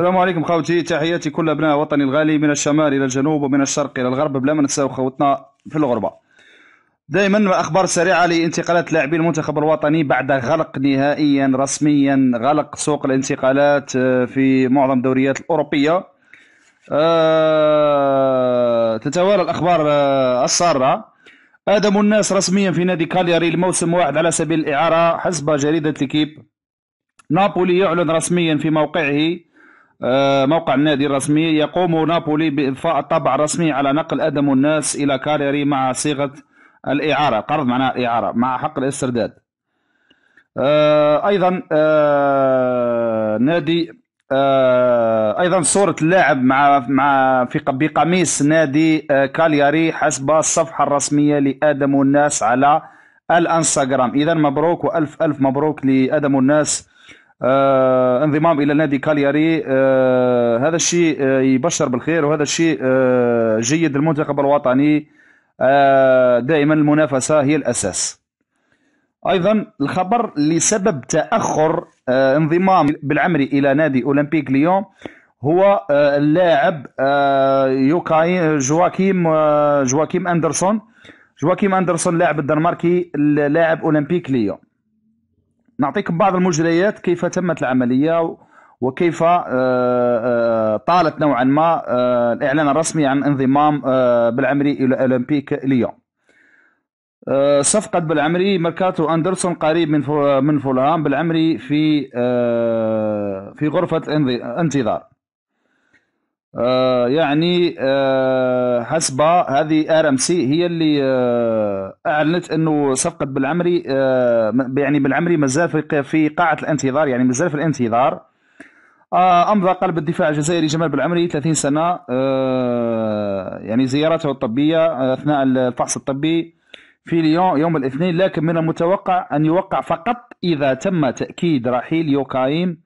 السلام عليكم خوتي تحياتي كل ابناء وطني الغالي من الشمال الى الجنوب ومن الشرق الى الغرب بلا ما ننساو خوتنا في الغربه دائما اخبار سريعه لانتقالات لاعبي المنتخب الوطني بعد غلق نهائيا رسميا غلق سوق الانتقالات آه، في معظم الدوريات الاوروبيه أه تتوالى الاخبار آه، الساره ادم الناس رسميا في نادي كالياري لموسم واحد على سبيل الاعاره حسب جريده ليكيب نابولي يعلن رسميا في موقعه آه، موقع النادي الرسمي يقوم نابولي بإضفاء طبع رسمي على نقل أدم الناس إلى كاليري مع صيغة الإعارة قرض معناها إعارة مع حق الاسترداد آه، أيضا آه، نادي أيضا صورة اللاعب مع مع في بقميص نادي كالياري حسب الصفحة الرسمية لآدم الناس على الانستغرام إذا مبروك وألف ألف مبروك لآدم الناس آه انضمام الى نادي كالياري آه هذا الشيء آه يبشر بالخير وهذا الشيء آه جيد للمنتخب الوطني آه دائما المنافسه هي الاساس ايضا الخبر لسبب تاخر آه انضمام بالعمري الى نادي اولمبيك ليون هو آه اللاعب آه يوكاي جواكيم آه جواكيم اندرسون جواكيم اندرسون لاعب الدنماركي لاعب اولمبيك ليون نعطيكم بعض المجريات كيف تمت العملية وكيف آه، آه، طالت نوعا ما آه، الإعلان الرسمي عن انضمام بالعمري إلى أولمبيك ليون صفقة بالعمري مركاتو أندرسون قريب من من فولهام بالعمري في في غرفة الانتظار آه، يعني آه حسب هذه ار ام سي هي اللي آه اعلنت انه صفقه بالعمري آه، يعني بالعمري مازال في قاعه الانتظار يعني مازال في الانتظار آه، امضى قلب الدفاع الجزائري جمال بالعمري 30 سنه يعني زيارته الطبيه اثناء الفحص الطبي في ليون يوم الاثنين لكن من المتوقع ان يوقع فقط اذا تم تاكيد رحيل يوكايم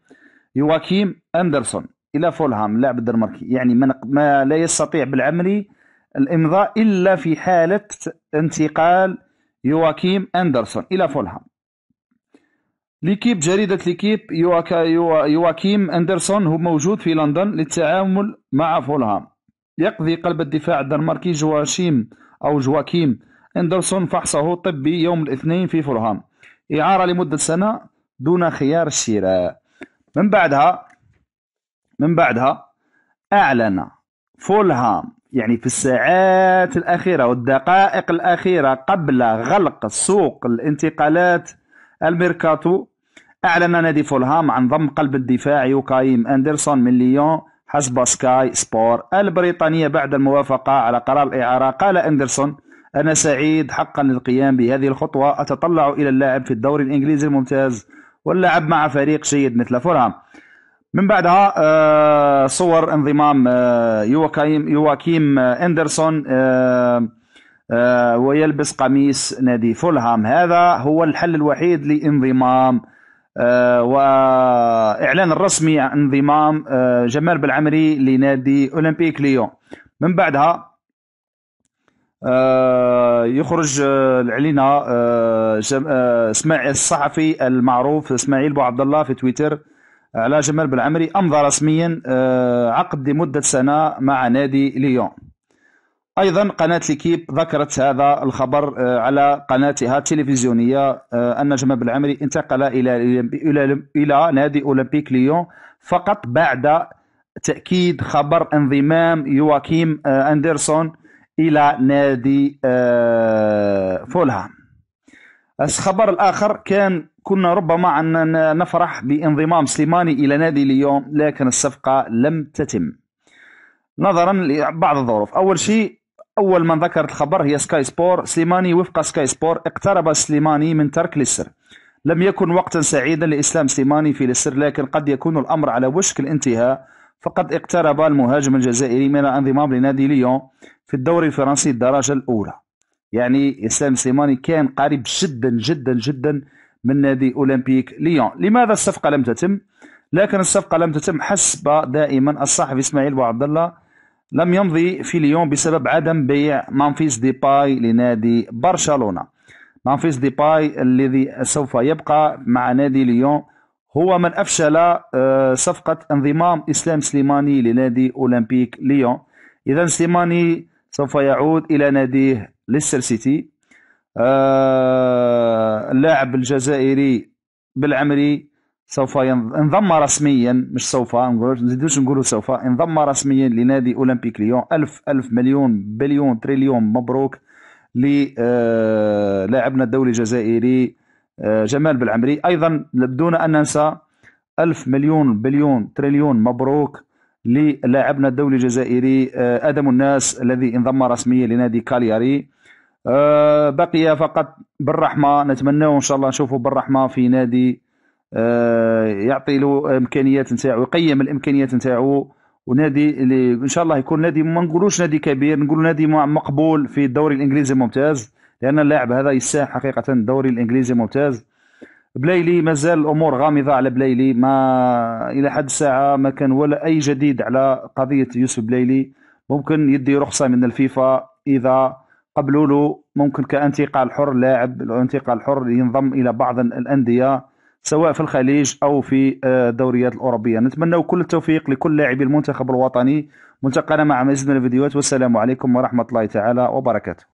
يواكيم اندرسون الى فولهام اللاعب الدنماركي يعني من ما لا يستطيع بالعملي الامضاء الا في حاله انتقال يواكيم اندرسون الى فولهام ليكيب جريده ليكيب يواكا يوا يواكيم اندرسون هو موجود في لندن للتعامل مع فولهام يقضي قلب الدفاع الدنماركي جواشيم او جواكيم اندرسون فحصه الطبي يوم الاثنين في فولهام اعاره لمده سنه دون خيار الشراء من بعدها من بعدها أعلن فولهام يعني في الساعات الأخيرة والدقائق الأخيرة قبل غلق سوق الانتقالات الميركاتو أعلن نادي فولهام عن ضم قلب الدفاع يوكايم أندرسون من ليون حسب سكاي سبور البريطانية بعد الموافقة على قرار الإعارة قال أندرسون أنا سعيد حقا للقيام بهذه الخطوة أتطلع إلى اللاعب في الدوري الإنجليزي الممتاز واللعب مع فريق جيد مثل فولهام من بعدها آه، صور انضمام آه، يواكيم يواكيم آه، اندرسون ويلبس قميص نادي فولهام هذا هو الحل الوحيد لانضمام واعلان الرسمي عن انضمام جمال بالعمري لنادي اولمبيك ليون من بعدها يخرج علينا الصحفي المعروف اسماعيل بو عبد الله في تويتر على جمال عمري أمضى رسميا آه، عقد لمدة سنة مع نادي ليون ايضا قناه ليكيب ذكرت هذا الخبر آه، على قناتها التلفزيونيه آه، ان جمال عمري انتقل الى الى نادي اولمبيك ليون فقط بعد تاكيد خبر انضمام يواكيم اندرسون الى نادي فولهام الخبر الاخر كان كنا ربما أن نفرح بانضمام سليماني إلى نادي ليون لكن الصفقة لم تتم نظرا لبعض الظروف أول شيء أول من ذكرت الخبر هي سكاي سبور سليماني وفق سكاي سبور اقترب سليماني من ترك ليسر لم يكن وقتا سعيدا لإسلام سليماني في ليسر لكن قد يكون الأمر على وشك الانتهاء فقد اقترب المهاجم الجزائري من الانضمام لنادي ليون في الدوري الفرنسي الدرجة الأولى يعني إسلام سليماني كان قريب جدا جدا جدا من نادي أولمبيك ليون لماذا الصفقة لم تتم؟ لكن الصفقة لم تتم حسب دائما الصحفي إسماعيل عبد الله لم يمضي في ليون بسبب عدم بيع مانفيس ديباي لنادي برشلونة مانفيس ديباي الذي سوف يبقى مع نادي ليون هو من أفشل آه، صفقة انضمام إسلام سليماني لنادي أولمبيك ليون إذا سليماني سوف يعود إلى ناديه ليستر سيتي آه، اللاعب الجزائري بالعمري سوف انضم رسميا مش سوف نزيدوش نقولوا سوف انضم رسميا لنادي اولمبيك ليون ألف ألف مليون بليون تريليون مبروك للاعبنا آه، الدولي الجزائري آه، جمال بالعمري ايضا بدون ان ننسى ألف مليون بليون تريليون مبروك للاعبنا الدولي الجزائري آه، ادم الناس الذي انضم رسميا لنادي كالياري أه بقي فقط بالرحمه نتمناو ان شاء الله نشوفه بالرحمه في نادي أه يعطي له امكانيات نتاعو يقيم الامكانيات نتاعو ونادي اللي ان شاء الله يكون نادي ما نقولوش نادي كبير نقول نادي مقبول في الدوري الانجليزي الممتاز لان اللاعب هذا يستاهل حقيقه الدوري الانجليزي الممتاز بلايلي مازال الامور غامضه على بلايلي ما الى حد الساعه ما كان ولا اي جديد على قضيه يوسف بلايلي ممكن يدي رخصه من الفيفا اذا قبل له ممكن كانتقال حر لاعب الانتقال الحر ينضم الى بعض الانديه سواء في الخليج او في آه، الدوريات الاوروبيه نتمنى كل التوفيق لكل لاعبي المنتخب الوطني ملتقانا مع مزيد من الفيديوهات والسلام عليكم ورحمه الله تعالى وبركاته